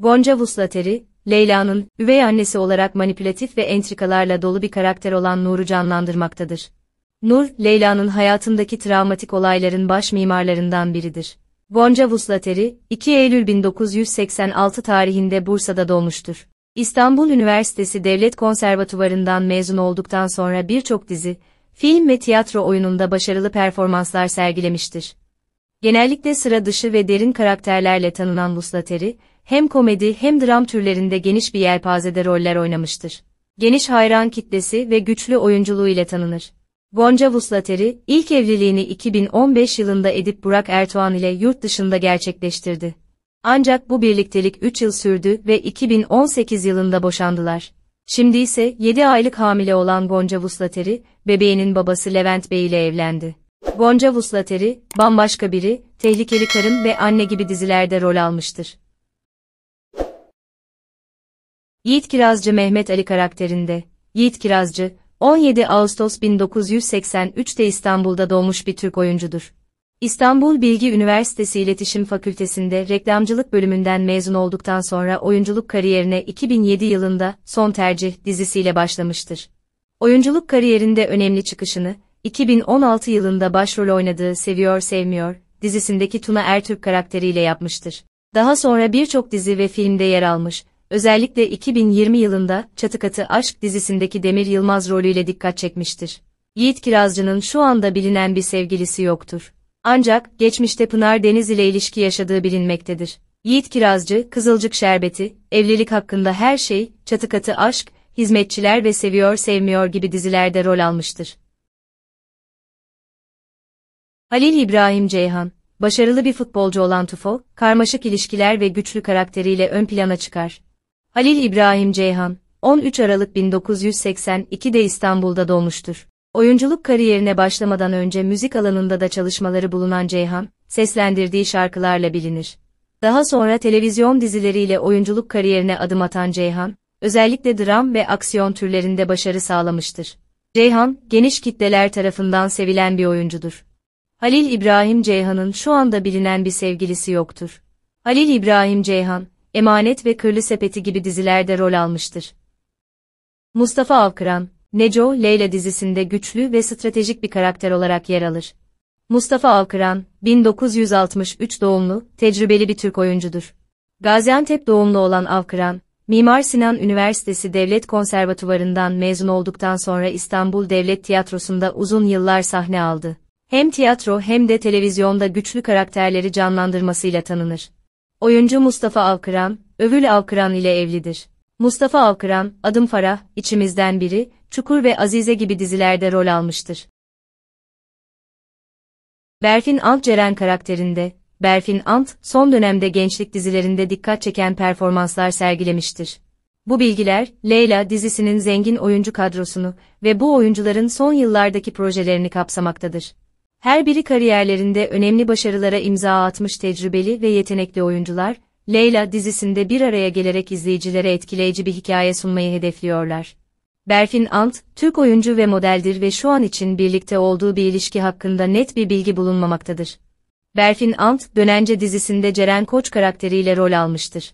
Gonca Vuslateri, Leyla'nın üvey annesi olarak manipülatif ve entrikalarla dolu bir karakter olan Nur'u canlandırmaktadır. Nur, Leyla'nın hayatındaki travmatik olayların baş mimarlarından biridir. Gonca Vuslateri, 2 Eylül 1986 tarihinde Bursa'da doğmuştur. İstanbul Üniversitesi Devlet Konservatuvarından mezun olduktan sonra birçok dizi, film ve tiyatro oyununda başarılı performanslar sergilemiştir. Genellikle sıra dışı ve derin karakterlerle tanınan Vuslateri, hem komedi hem dram türlerinde geniş bir yelpazede roller oynamıştır. Geniş hayran kitlesi ve güçlü oyunculuğu ile tanınır. Gonca Vuslateri, ilk evliliğini 2015 yılında Edip Burak Ertuğan ile yurt dışında gerçekleştirdi. Ancak bu birliktelik 3 yıl sürdü ve 2018 yılında boşandılar. Şimdi ise 7 aylık hamile olan Gonca Vuslateri, bebeğinin babası Levent Bey ile evlendi. Gonca Vuslateri, bambaşka biri, Tehlikeli Karın ve Anne gibi dizilerde rol almıştır. Yiğit Kirazcı Mehmet Ali karakterinde, Yiğit Kirazcı, 17 Ağustos 1983'te İstanbul'da doğmuş bir Türk oyuncudur. İstanbul Bilgi Üniversitesi İletişim Fakültesi'nde reklamcılık bölümünden mezun olduktan sonra oyunculuk kariyerine 2007 yılında Son Tercih dizisiyle başlamıştır. Oyunculuk kariyerinde önemli çıkışını, 2016 yılında başrol oynadığı Seviyor Sevmiyor dizisindeki Tuna Ertürk karakteriyle yapmıştır. Daha sonra birçok dizi ve filmde yer almış, özellikle 2020 yılında "Çatı Katı Aşk dizisindeki Demir Yılmaz rolüyle dikkat çekmiştir. Yiğit Kirazcı'nın şu anda bilinen bir sevgilisi yoktur. Ancak geçmişte Pınar Deniz ile ilişki yaşadığı bilinmektedir. Yiğit Kirazcı, Kızılcık Şerbeti, Evlilik Hakkında Her Şey, "Çatı Katı Aşk, Hizmetçiler ve Seviyor Sevmiyor gibi dizilerde rol almıştır. Halil İbrahim Ceyhan, başarılı bir futbolcu olan Tufo, karmaşık ilişkiler ve güçlü karakteriyle ön plana çıkar. Halil İbrahim Ceyhan, 13 Aralık 1982'de İstanbul'da doğmuştur. Oyunculuk kariyerine başlamadan önce müzik alanında da çalışmaları bulunan Ceyhan, seslendirdiği şarkılarla bilinir. Daha sonra televizyon dizileriyle oyunculuk kariyerine adım atan Ceyhan, özellikle dram ve aksiyon türlerinde başarı sağlamıştır. Ceyhan, geniş kitleler tarafından sevilen bir oyuncudur. Halil İbrahim Ceyhan'ın şu anda bilinen bir sevgilisi yoktur. Halil İbrahim Ceyhan, Emanet ve Kırlı Sepeti gibi dizilerde rol almıştır. Mustafa Alkıran, Neco Leyla dizisinde güçlü ve stratejik bir karakter olarak yer alır. Mustafa Alkıran, 1963 doğumlu, tecrübeli bir Türk oyuncudur. Gaziantep doğumlu olan Alkıran, Mimar Sinan Üniversitesi Devlet Konservatuvarından mezun olduktan sonra İstanbul Devlet Tiyatrosu'nda uzun yıllar sahne aldı. Hem tiyatro hem de televizyonda güçlü karakterleri canlandırmasıyla tanınır. Oyuncu Mustafa Alkıran, Övül Alkıran ile evlidir. Mustafa Alkıran, Adım Farah, İçimizden Biri, Çukur ve Azize gibi dizilerde rol almıştır. Berfin Ant Ceren karakterinde, Berfin Ant, son dönemde gençlik dizilerinde dikkat çeken performanslar sergilemiştir. Bu bilgiler, Leyla dizisinin zengin oyuncu kadrosunu ve bu oyuncuların son yıllardaki projelerini kapsamaktadır. Her biri kariyerlerinde önemli başarılara imza atmış tecrübeli ve yetenekli oyuncular, Leyla dizisinde bir araya gelerek izleyicilere etkileyici bir hikaye sunmayı hedefliyorlar. Berfin Ant, Türk oyuncu ve modeldir ve şu an için birlikte olduğu bir ilişki hakkında net bir bilgi bulunmamaktadır. Berfin Ant, Dönence dizisinde Ceren Koç karakteriyle rol almıştır.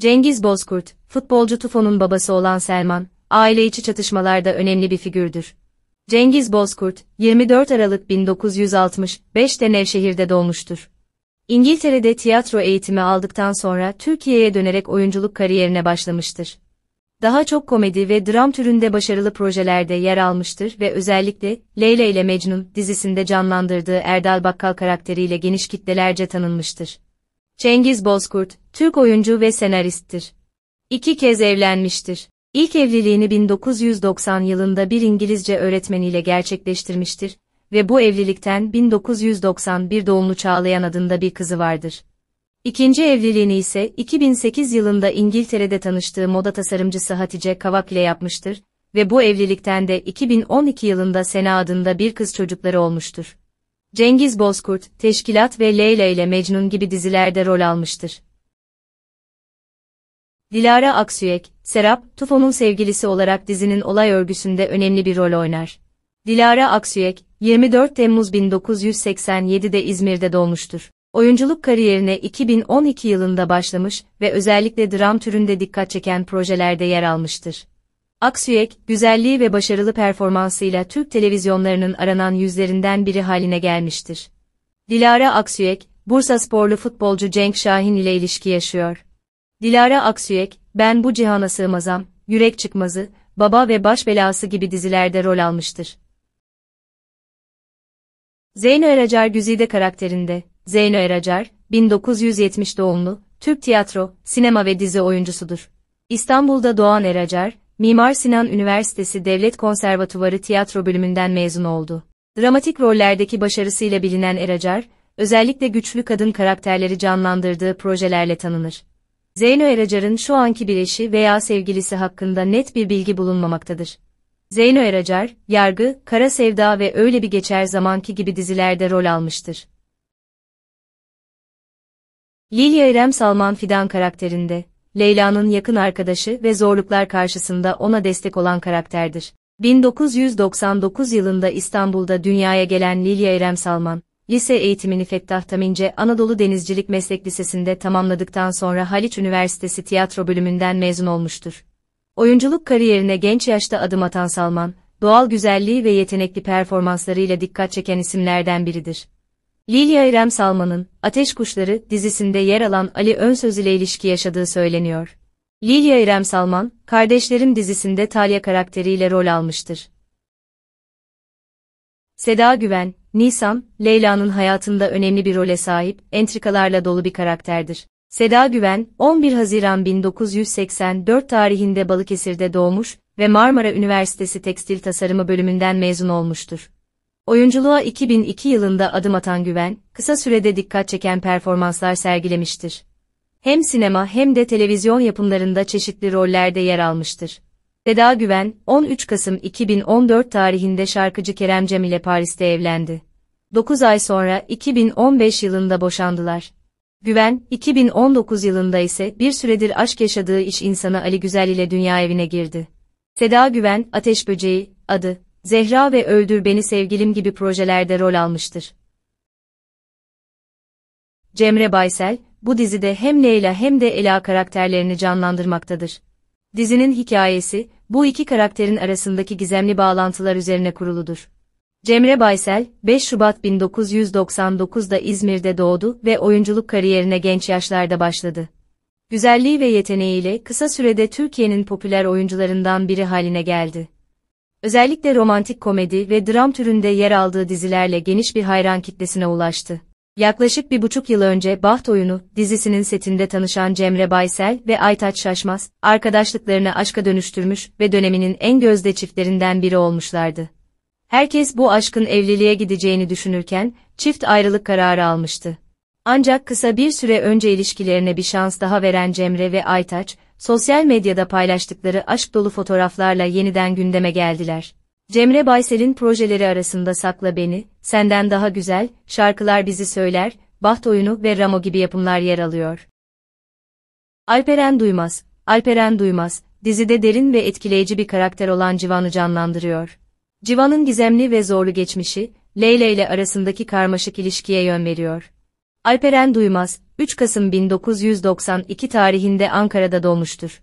Cengiz Bozkurt, futbolcu Tufon'un babası olan Selman, aile içi çatışmalarda önemli bir figürdür. Cengiz Bozkurt, 24 Aralık 1965'te Nevşehir'de doğmuştur. İngiltere'de tiyatro eğitimi aldıktan sonra Türkiye'ye dönerek oyunculuk kariyerine başlamıştır. Daha çok komedi ve dram türünde başarılı projelerde yer almıştır ve özellikle Leyla ile Mecnun dizisinde canlandırdığı Erdal Bakkal karakteriyle geniş kitlelerce tanınmıştır. Cengiz Bozkurt, Türk oyuncu ve senaristtir. İki kez evlenmiştir. İlk evliliğini 1990 yılında bir İngilizce öğretmeniyle gerçekleştirmiştir ve bu evlilikten 1991 doğumlu Çağlayan adında bir kızı vardır. İkinci evliliğini ise 2008 yılında İngiltere'de tanıştığı moda tasarımcısı Hatice Kavak ile yapmıştır ve bu evlilikten de 2012 yılında Sena adında bir kız çocukları olmuştur. Cengiz Bozkurt, Teşkilat ve Leyla ile Mecnun gibi dizilerde rol almıştır. Dilara Aksüyek, Serap, Tufo'nun sevgilisi olarak dizinin olay örgüsünde önemli bir rol oynar. Dilara Aksüyek, 24 Temmuz 1987'de İzmir'de doğmuştur. Oyunculuk kariyerine 2012 yılında başlamış ve özellikle dram türünde dikkat çeken projelerde yer almıştır. Aksüyek, güzelliği ve başarılı performansıyla Türk televizyonlarının aranan yüzlerinden biri haline gelmiştir. Dilara Aksüyek, Bursa sporlu futbolcu Cenk Şahin ile ilişki yaşıyor. Dilara Aksüyek, Ben Bu Cihana Sığmazam, Yürek Çıkmazı, Baba ve Baş Belası gibi dizilerde rol almıştır. Zeyno Eracar Güzide karakterinde, Zeyno Eracar, 1970 doğumlu, Türk tiyatro, sinema ve dizi oyuncusudur. İstanbul'da doğan Eracar, Mimar Sinan Üniversitesi Devlet Konservatuvarı tiyatro bölümünden mezun oldu. Dramatik rollerdeki başarısıyla bilinen Eracar, özellikle güçlü kadın karakterleri canlandırdığı projelerle tanınır. Zeyno Eracar'ın şu anki bir eşi veya sevgilisi hakkında net bir bilgi bulunmamaktadır. Zeyno Eracar, Yargı, Kara Sevda ve Öyle Bir Geçer Zamanki gibi dizilerde rol almıştır. Lilya İrem Salman Fidan karakterinde, Leyla'nın yakın arkadaşı ve zorluklar karşısında ona destek olan karakterdir. 1999 yılında İstanbul'da dünyaya gelen Lilya İrem Salman, Lise eğitimini Fettah Tamince Anadolu Denizcilik Meslek Lisesi'nde tamamladıktan sonra Haliç Üniversitesi Tiyatro Bölümünden mezun olmuştur. Oyunculuk kariyerine genç yaşta adım atan Salman, doğal güzelliği ve yetenekli performanslarıyla dikkat çeken isimlerden biridir. Lilia İrem Salman'ın Ateş Kuşları dizisinde yer alan Ali Önsöz ile ilişki yaşadığı söyleniyor. Lilia İrem Salman, Kardeşlerim dizisinde Talya karakteriyle rol almıştır. Seda Güven, Nisan, Leyla'nın hayatında önemli bir role sahip, entrikalarla dolu bir karakterdir. Seda Güven, 11 Haziran 1984 tarihinde Balıkesir'de doğmuş ve Marmara Üniversitesi Tekstil Tasarımı bölümünden mezun olmuştur. Oyunculuğa 2002 yılında adım atan Güven, kısa sürede dikkat çeken performanslar sergilemiştir. Hem sinema hem de televizyon yapımlarında çeşitli rollerde yer almıştır. Feda Güven, 13 Kasım 2014 tarihinde şarkıcı Kerem Cem ile Paris'te evlendi. 9 ay sonra 2015 yılında boşandılar. Güven, 2019 yılında ise bir süredir aşk yaşadığı iş insanı Ali Güzel ile dünya evine girdi. Seda Güven, Ateş Böceği, adı, Zehra ve Öldür Beni Sevgilim gibi projelerde rol almıştır. Cemre Baysel, bu dizide hem Leyla hem de Ela karakterlerini canlandırmaktadır. Dizinin hikayesi, bu iki karakterin arasındaki gizemli bağlantılar üzerine kuruludur. Cemre Baysel, 5 Şubat 1999'da İzmir'de doğdu ve oyunculuk kariyerine genç yaşlarda başladı. Güzelliği ve yeteneğiyle kısa sürede Türkiye'nin popüler oyuncularından biri haline geldi. Özellikle romantik komedi ve dram türünde yer aldığı dizilerle geniş bir hayran kitlesine ulaştı. Yaklaşık bir buçuk yıl önce Baht Oyunu dizisinin setinde tanışan Cemre Baysel ve Aytaç Şaşmaz, arkadaşlıklarını aşka dönüştürmüş ve döneminin en gözde çiftlerinden biri olmuşlardı. Herkes bu aşkın evliliğe gideceğini düşünürken, çift ayrılık kararı almıştı. Ancak kısa bir süre önce ilişkilerine bir şans daha veren Cemre ve Aytaç, sosyal medyada paylaştıkları aşk dolu fotoğraflarla yeniden gündeme geldiler. Cemre Baysel'in projeleri arasında Sakla Beni, Senden Daha Güzel, Şarkılar Bizi Söyler, Baht Oyunu ve Ramo gibi yapımlar yer alıyor. Alperen Duymaz, Alperen Duymaz, dizide derin ve etkileyici bir karakter olan Civan'ı canlandırıyor. Civan'ın gizemli ve zorlu geçmişi, Leyla ile arasındaki karmaşık ilişkiye yön veriyor. Alperen Duymaz, 3 Kasım 1992 tarihinde Ankara'da doğmuştur.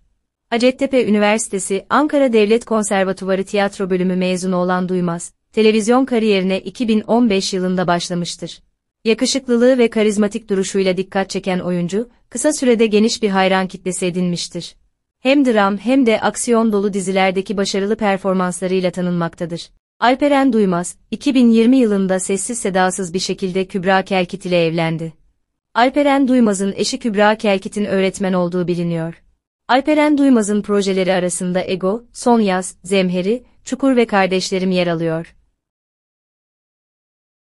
Hacettepe Üniversitesi Ankara Devlet Konservatuvarı Tiyatro Bölümü mezunu olan Duymaz, televizyon kariyerine 2015 yılında başlamıştır. Yakışıklılığı ve karizmatik duruşuyla dikkat çeken oyuncu, kısa sürede geniş bir hayran kitlesi edinmiştir. Hem dram hem de aksiyon dolu dizilerdeki başarılı performanslarıyla tanınmaktadır. Alperen Duymaz, 2020 yılında sessiz sedasız bir şekilde Kübra Kelkit ile evlendi. Alperen Duymaz'ın eşi Kübra Kelkit'in öğretmen olduğu biliniyor. Alperen Duymaz'ın projeleri arasında Ego, Son Yaz, Zemheri, Çukur ve Kardeşlerim yer alıyor.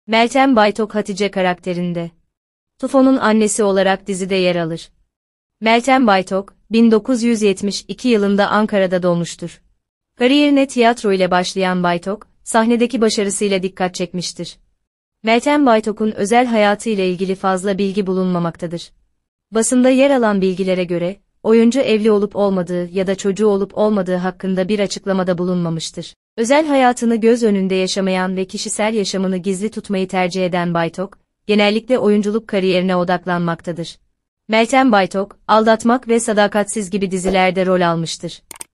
Meltem Baytok Hatice karakterinde. Tufo'nun annesi olarak dizide yer alır. Meltem Baytok, 1972 yılında Ankara'da doğmuştur. Kariyerine tiyatro ile başlayan Baytok, sahnedeki başarısıyla dikkat çekmiştir. Meltem Baytok'un özel hayatı ile ilgili fazla bilgi bulunmamaktadır. Basında yer alan bilgilere göre, oyuncu evli olup olmadığı ya da çocuğu olup olmadığı hakkında bir açıklamada bulunmamıştır. Özel hayatını göz önünde yaşamayan ve kişisel yaşamını gizli tutmayı tercih eden Baytok, genellikle oyunculuk kariyerine odaklanmaktadır. Meltem Baytok, Aldatmak ve Sadakatsiz gibi dizilerde rol almıştır.